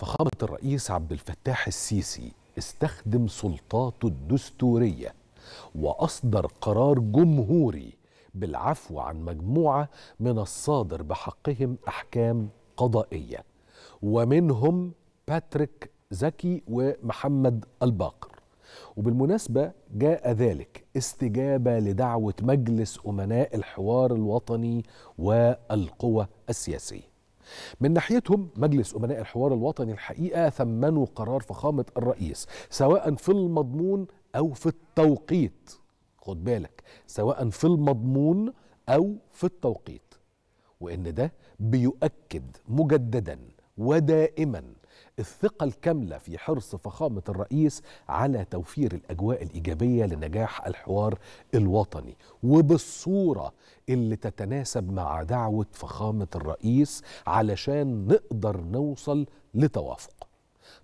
فخامة الرئيس عبد الفتاح السيسي استخدم سلطاته الدستورية وأصدر قرار جمهوري بالعفو عن مجموعة من الصادر بحقهم أحكام قضائية ومنهم باتريك زكي ومحمد الباقر وبالمناسبة جاء ذلك استجابة لدعوة مجلس أمناء الحوار الوطني والقوى السياسية من ناحيتهم مجلس أمناء الحوار الوطني الحقيقة ثمنوا قرار فخامة الرئيس سواء في المضمون أو في التوقيت خد بالك سواء في المضمون أو في التوقيت وإن ده بيؤكد مجددا ودائما الثقة الكاملة في حرص فخامة الرئيس على توفير الأجواء الإيجابية لنجاح الحوار الوطني وبالصورة اللي تتناسب مع دعوة فخامة الرئيس علشان نقدر نوصل لتوافق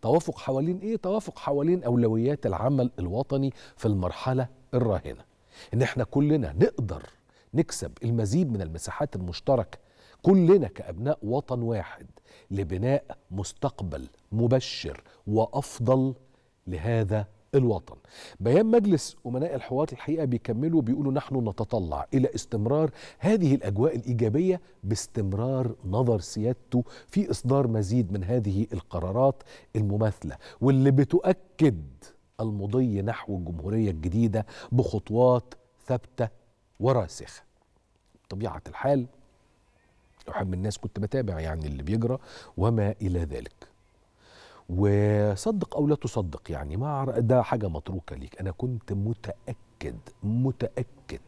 توافق حوالين ايه توافق حوالين اولويات العمل الوطني في المرحله الراهنه ان احنا كلنا نقدر نكسب المزيد من المساحات المشتركه كلنا كأبناء وطن واحد لبناء مستقبل مبشر وأفضل لهذا الوطن بيان مجلس أمناء الحوار الحقيقة بيكملوا بيقولوا نحن نتطلع إلى استمرار هذه الأجواء الإيجابية باستمرار نظر سيادته في إصدار مزيد من هذه القرارات المماثلة واللي بتؤكد المضي نحو الجمهورية الجديدة بخطوات ثابتة وراسخة بطبيعة الحال من الناس كنت بتابع يعني اللي بيجرى وما الى ذلك وصدق او لا تصدق يعني ما ده حاجه متروكه ليك انا كنت متاكد متاكد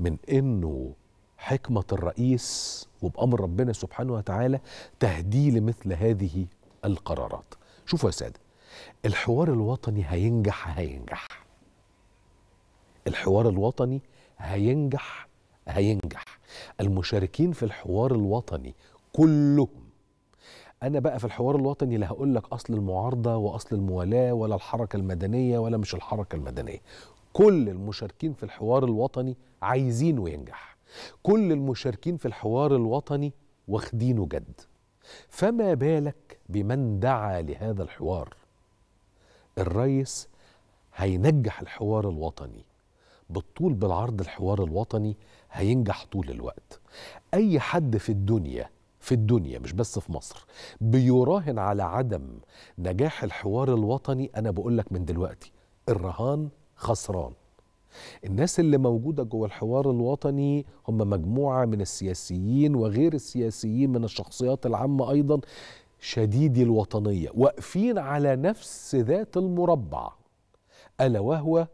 من انه حكمه الرئيس وبامر ربنا سبحانه وتعالى تهدي لمثل هذه القرارات شوفوا يا ساده الحوار الوطني هينجح هينجح الحوار الوطني هينجح هينجح المشاركين في الحوار الوطني كلهم انا بقى في الحوار الوطني لا هقول لك اصل المعارضه واصل الموالاه ولا الحركه المدنيه ولا مش الحركه المدنيه كل المشاركين في الحوار الوطني عايزينه ينجح كل المشاركين في الحوار الوطني واخدينه جد فما بالك بمن دعا لهذا الحوار الريس هينجح الحوار الوطني بالطول بالعرض الحوار الوطني هينجح طول الوقت اي حد في الدنيا في الدنيا مش بس في مصر بيراهن على عدم نجاح الحوار الوطني انا بقول لك من دلوقتي الرهان خسران الناس اللي موجودة جوه الحوار الوطني هم مجموعة من السياسيين وغير السياسيين من الشخصيات العامة أيضا شديدي الوطنية واقفين على نفس ذات المربع ألا وهو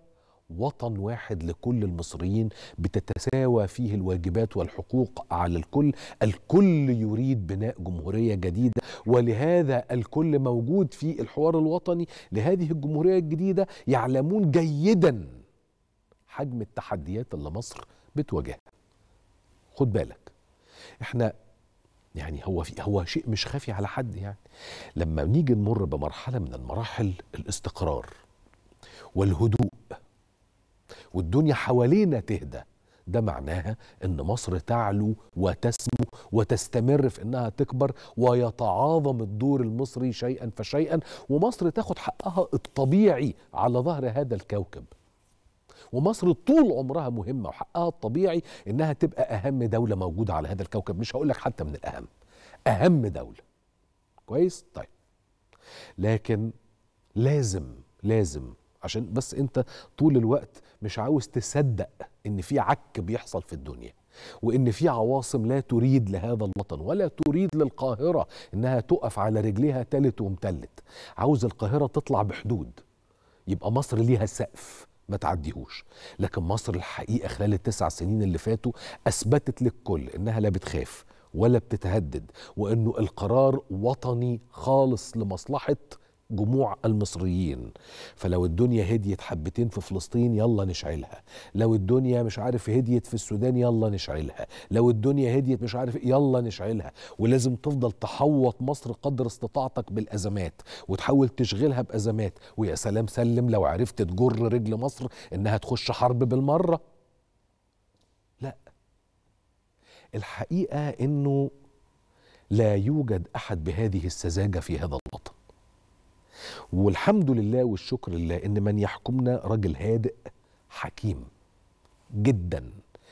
وطن واحد لكل المصريين بتتساوى فيه الواجبات والحقوق على الكل الكل يريد بناء جمهورية جديدة ولهذا الكل موجود في الحوار الوطني لهذه الجمهورية الجديدة يعلمون جيدا حجم التحديات اللي مصر بتواجهها خد بالك احنا يعني هو في هو شيء مش خافي على حد يعني لما نيجي نمر بمرحله من المراحل الاستقرار والهدوء والدنيا حوالينا تهدى ده معناها ان مصر تعلو وتسمو وتستمر في انها تكبر ويتعاظم الدور المصري شيئا فشيئا ومصر تاخد حقها الطبيعي على ظهر هذا الكوكب ومصر طول عمرها مهمه وحقها الطبيعي انها تبقى اهم دوله موجوده على هذا الكوكب مش هقول لك حتى من الاهم اهم دوله كويس طيب لكن لازم لازم عشان بس انت طول الوقت مش عاوز تصدق ان في عك بيحصل في الدنيا وان في عواصم لا تريد لهذا الوطن ولا تريد للقاهره انها تقف على رجليها تالت ومتلت عاوز القاهره تطلع بحدود يبقى مصر ليها سقف ما تعديهوش لكن مصر الحقيقه خلال التسع سنين اللي فاتوا اثبتت للكل انها لا بتخاف ولا بتتهدد وانه القرار وطني خالص لمصلحه جموع المصريين فلو الدنيا هديت حبتين في فلسطين يلا نشعلها لو الدنيا مش عارف هديت في السودان يلا نشعلها لو الدنيا هديت مش عارف يلا نشعلها ولازم تفضل تحوط مصر قدر استطاعتك بالازمات وتحاول تشغلها بازمات ويا سلام سلم لو عرفت تجر رجل مصر انها تخش حرب بالمره لا الحقيقه انه لا يوجد احد بهذه السذاجه في هذا الوطن والحمد لله والشكر لله ان من يحكمنا راجل هادئ حكيم جدا